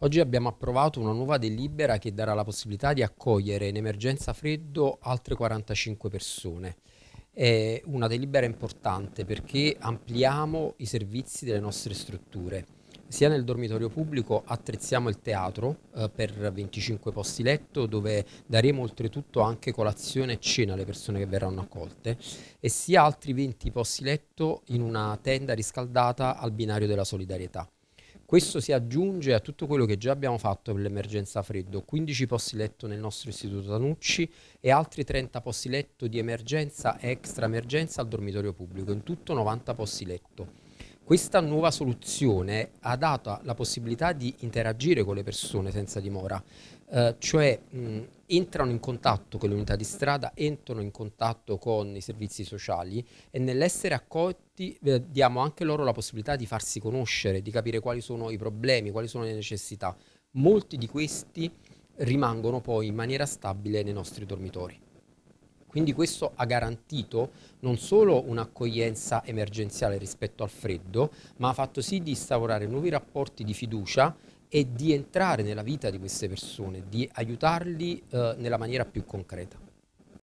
Oggi abbiamo approvato una nuova delibera che darà la possibilità di accogliere in emergenza freddo altre 45 persone. È una delibera importante perché ampliamo i servizi delle nostre strutture. Sia nel dormitorio pubblico attrezziamo il teatro eh, per 25 posti letto dove daremo oltretutto anche colazione e cena alle persone che verranno accolte e sia altri 20 posti letto in una tenda riscaldata al binario della solidarietà. Questo si aggiunge a tutto quello che già abbiamo fatto per l'emergenza freddo, 15 posti letto nel nostro istituto Tanucci e altri 30 posti letto di emergenza e extra emergenza al dormitorio pubblico, in tutto 90 posti letto. Questa nuova soluzione ha dato la possibilità di interagire con le persone senza dimora, eh, cioè mh, entrano in contatto con le unità di strada, entrano in contatto con i servizi sociali e nell'essere accolti eh, diamo anche loro la possibilità di farsi conoscere, di capire quali sono i problemi, quali sono le necessità. Molti di questi rimangono poi in maniera stabile nei nostri dormitori. Quindi questo ha garantito non solo un'accoglienza emergenziale rispetto al freddo, ma ha fatto sì di instaurare nuovi rapporti di fiducia e di entrare nella vita di queste persone, di aiutarli eh, nella maniera più concreta.